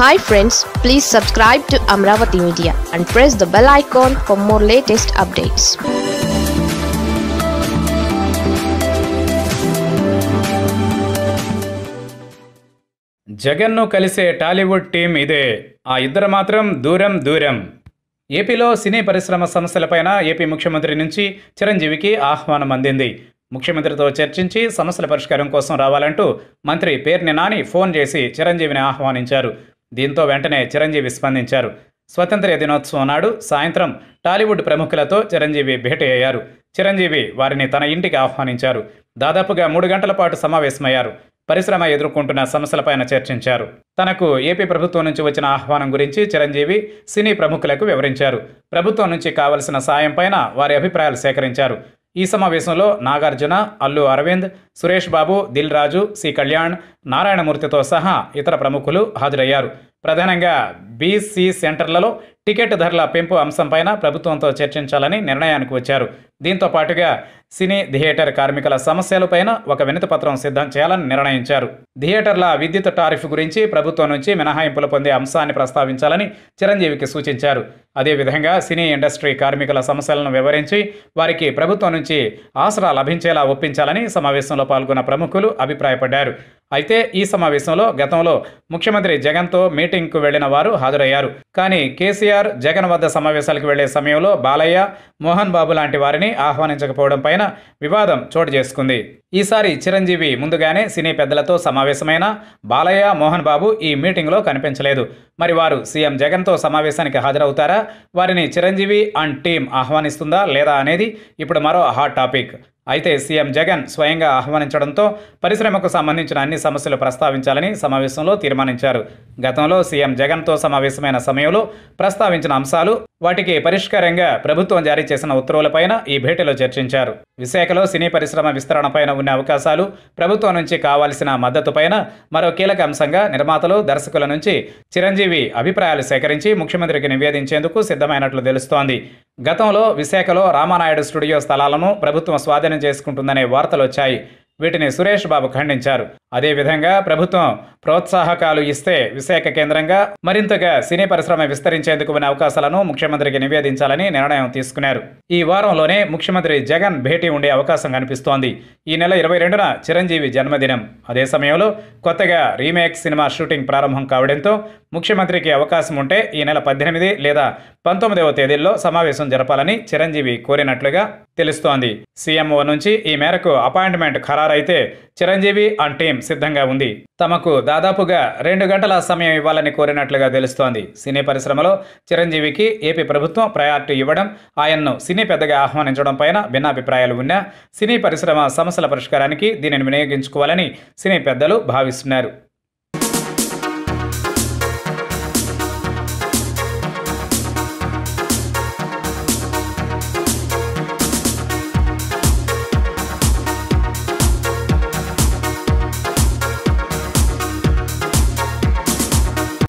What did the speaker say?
hi friends please subscribe to Amaravati media and press the bell icon for more latest updates జగన్ను కలిసే Tollywood team ఇదే ఆ ఇద్దరు మాత్రం దూరం దూరం ఏపీలో సినీ పరిశ్రమ సమస్యలపైన ఏపీ ముఖ్యమంత్రి నుంచి చిరంజీవికి ఆహ్వానం అందింది ముఖ్యమంత్రితో చర్చించి సమస్యల పరిష్కారం కోసం రావాలంటూ మంత్రి పేర్ని నాని ఫోన్ చేసి చిరంజీవిని ఆహ్వానించారు దీంతో వెంటనే చిరంజీవి స్పందించారు స్వతంత్ర దినోత్సవం నాడు సాయంత్రం టాలీవుడ్ ప్రముఖులతో చిరంజీవి భేటీ అయ్యారు చిరంజీవి వారిని తన ఇంటికి ఆహ్వానించారు దాదాపుగా మూడు గంటల పాటు సమావేశమయ్యారు పరిశ్రమ ఎదుర్కొంటున్న సమస్యలపైన చర్చించారు తనకు ఏపీ ప్రభుత్వం నుంచి వచ్చిన ఆహ్వానం గురించి చిరంజీవి సినీ ప్రముఖులకు వివరించారు ప్రభుత్వం నుంచి కావలసిన సాయం పైన వారి అభిప్రాయాలు సేకరించారు ఈ సమావేశంలో నాగార్జున అల్లు అరవింద్ సురేష్ బాబు దిల్ రాజు సి కళ్యాణ్ నారాయణమూర్తితో సహా ఇతర ప్రముఖులు హాజరయ్యారు ప్రధానంగా బీసీ సెంటర్లలో టికెట్ ధరల పెంపు అంశంపైన ప్రభుత్వంతో చర్చించాలని నిర్ణయానికి వచ్చారు దీంతో పాటుగా సినీ థియేటర్ కార్మికుల సమస్యలపైన ఒక వినతిపత్రం సిద్ధం చేయాలని నిర్ణయించారు థియేటర్ల విద్యుత్ టారిఫ్ గురించి ప్రభుత్వం నుంచి మినహాయింపులు పొందే అంశాన్ని ప్రస్తావించాలని చిరంజీవికి సూచించారు అదేవిధంగా సినీ ఇండస్ట్రీ కార్మికుల సమస్యలను వివరించి వారికి ప్రభుత్వం నుంచి ఆసరా లభించేలా ఒప్పించాలని సమావేశంలో పాల్గొన్న ప్రముఖులు అభిప్రాయపడ్డారు అయితే ఈ సమావేశంలో గతంలో ముఖ్యమంత్రి జగన్తో మీటింగ్కు వెళ్లిన వారు హాజరయ్యారు కానీ కేసీఆర్ కేసీఆర్ జగన్ వద్ద సమావేశాలకు వెళ్లే సమయంలో బాలయ్య మోహన్ బాబు లాంటి వారిని ఆహ్వానించకపోవడం పైన వివాదం చోటు చేసుకుంది ఈసారి చిరంజీవి ముందుగానే సినీ పెద్దలతో సమావేశమైన బాలయ్య మోహన్ బాబు ఈ మీటింగ్లో కనిపించలేదు మరి వారు సీఎం జగన్తో సమావేశానికి హాజరవుతారా వారిని చిరంజీవి అండ్ టీం ఆహ్వానిస్తుందా లేదా అనేది ఇప్పుడు మరో హాట్ టాపిక్ అయితే సీఎం జగన్ స్వయంగా ఆహ్వానించడంతో పరిశ్రమకు సంబంధించిన అన్ని సమస్యలు ప్రస్తావించాలని సమావేశంలో తీర్మానించారు గతంలో సీఎం జగన్తో సమావేశమైన సమయంలో ప్రస్తావించిన అంశాలు వాటికి పరిష్కారంగా ప్రభుత్వం జారీ చేసిన ఉత్తర్వులపైన ఈ భేటీలో చర్చించారు విశాఖలో సినీ పరిశ్రమ విస్తరణపైన ఉన్న అవకాశాలు ప్రభుత్వం నుంచి కావాల్సిన మద్దతుపైన మరో కీలక అంశంగా నిర్మాతలు దర్శకుల నుంచి చిరంజీవి అభిప్రాయాలు సేకరించి ముఖ్యమంత్రికి నివేదించేందుకు సిద్ధమైనట్లు తెలుస్తోంది గతంలో విశాఖలో రామానాయుడు స్టూడియో స్థలాలను ప్రభుత్వం స్వాధీనం చేసుకుంటుందనే వార్తలు వచ్చాయి వీటిని సురేష్ బాబు ఖండించారు అదేవిధంగా ప్రభుత్వం ప్రోత్సాహకాలు ఇస్తే విశాఖ కేంద్రంగా మరింతగా సినీ పరిశ్రమ విస్తరించేందుకు ఉన్న అవకాశాలను ముఖ్యమంత్రికి నివేదించాలని నిర్ణయం తీసుకున్నారు ఈ వారంలోనే ముఖ్యమంత్రి జగన్ భేటీ ఉండే అవకాశం కనిపిస్తోంది ఈ నెల ఇరవై రెండున చిరంజీవి జన్మదినం అదే సమయంలో కొత్తగా రీమేక్ సినిమా షూటింగ్ ప్రారంభం కావడంతో ముఖ్యమంత్రికి అవకాశం ఉంటే ఈ నెల పద్దెనిమిది లేదా పంతొమ్మిదవ తేదీల్లో సమావేశం జరపాలని చిరంజీవి కోరినట్లుగా తెలుస్తోంది సీఎంఓ నుంచి ఈ మేరకు అపాయింట్మెంట్ ఖరారైతే చిరంజీవి అండ్ టీం సిద్ధంగా ఉంది తమకు దాదాపుగా రెండు గంటల సమయం ఇవ్వాలని కోరినట్లుగా తెలుస్తోంది సినీ పరిశ్రమలో చిరంజీవికి ఏపీ ప్రభుత్వం ప్రయారిటీ ఇవ్వడం ఆయన్ను సినీ పెద్దగా ఆహ్వానించడం పైన భిన్నాభిప్రాయాలు ఉన్నా సినీ పరిశ్రమ సమస్యల పరిష్కారానికి దీనిని వినియోగించుకోవాలని సినీ పెద్దలు భావిస్తున్నారు